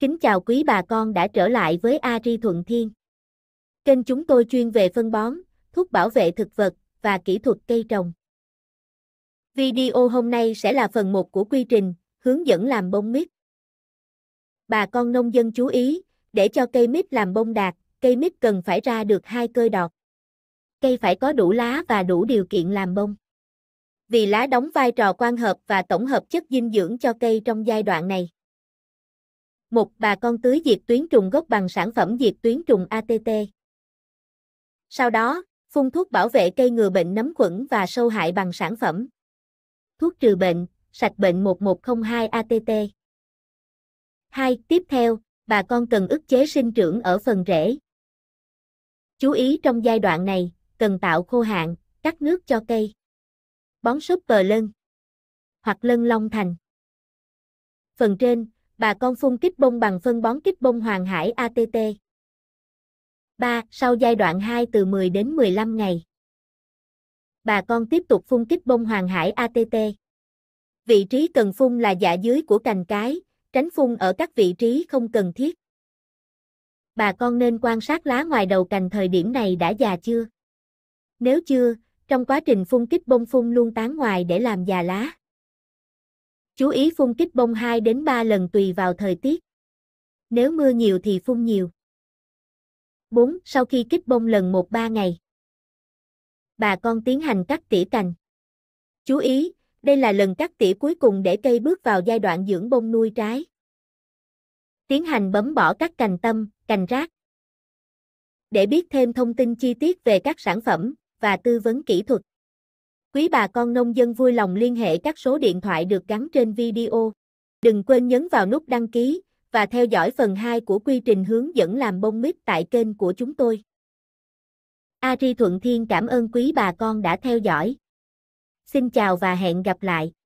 Kính chào quý bà con đã trở lại với Ari Thuận Thiên. Kênh chúng tôi chuyên về phân bón, thuốc bảo vệ thực vật và kỹ thuật cây trồng. Video hôm nay sẽ là phần 1 của quy trình hướng dẫn làm bông mít. Bà con nông dân chú ý, để cho cây mít làm bông đạt, cây mít cần phải ra được hai cơi đọt. Cây phải có đủ lá và đủ điều kiện làm bông. Vì lá đóng vai trò quan hợp và tổng hợp chất dinh dưỡng cho cây trong giai đoạn này một Bà con tưới diệt tuyến trùng gốc bằng sản phẩm diệt tuyến trùng ATT. Sau đó, phun thuốc bảo vệ cây ngừa bệnh nấm khuẩn và sâu hại bằng sản phẩm. Thuốc trừ bệnh, sạch bệnh 1102 ATT. 2. Tiếp theo, bà con cần ức chế sinh trưởng ở phần rễ. Chú ý trong giai đoạn này, cần tạo khô hạn, cắt nước cho cây. Bón súp bờ lân hoặc lân long thành. Phần trên, bà con phun kích bông bằng phân bón kích bông Hoàng Hải ATT. 3. Sau giai đoạn 2 từ 10 đến 15 ngày. Bà con tiếp tục phun kích bông Hoàng Hải ATT. Vị trí cần phun là dạ dưới của cành cái, tránh phun ở các vị trí không cần thiết. Bà con nên quan sát lá ngoài đầu cành thời điểm này đã già chưa. Nếu chưa, trong quá trình phun kích bông phun luôn tán ngoài để làm già lá. Chú ý phun kích bông 2 đến 3 lần tùy vào thời tiết. Nếu mưa nhiều thì phun nhiều. 4. Sau khi kích bông lần 1-3 ngày. Bà con tiến hành cắt tỉa cành. Chú ý, đây là lần cắt tỉa cuối cùng để cây bước vào giai đoạn dưỡng bông nuôi trái. Tiến hành bấm bỏ các cành tâm, cành rác. Để biết thêm thông tin chi tiết về các sản phẩm và tư vấn kỹ thuật Quý bà con nông dân vui lòng liên hệ các số điện thoại được gắn trên video. Đừng quên nhấn vào nút đăng ký và theo dõi phần 2 của quy trình hướng dẫn làm bông mít tại kênh của chúng tôi. Ari Thuận Thiên cảm ơn quý bà con đã theo dõi. Xin chào và hẹn gặp lại.